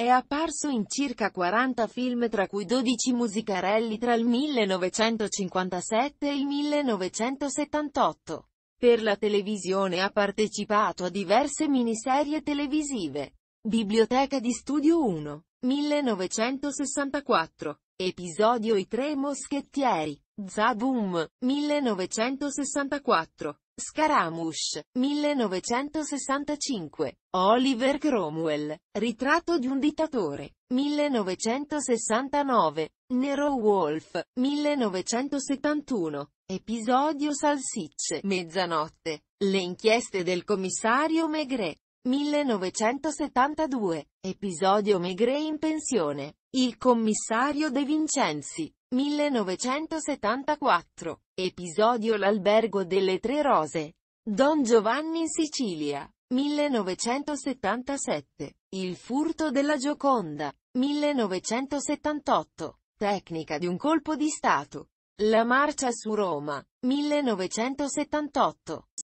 È apparso in circa 40 film tra cui 12 musicarelli tra il 1957 e il 1978. Per la televisione ha partecipato a diverse miniserie televisive. Biblioteca di Studio 1, 1964. Episodio I Tre Moschettieri. Zaboom, 1964. Scaramouche, 1965. Oliver Cromwell, Ritratto di un dittatore, 1969. Nero Wolf, 1971. Episodio Salsicce, Mezzanotte. Le inchieste del commissario Maigret, 1972. Episodio Maigret in pensione. Il commissario De Vincenzi, 1974. Episodio L'albergo delle tre rose. Don Giovanni in Sicilia. 1977. Il furto della Gioconda. 1978. Tecnica di un colpo di Stato. La marcia su Roma. 1978.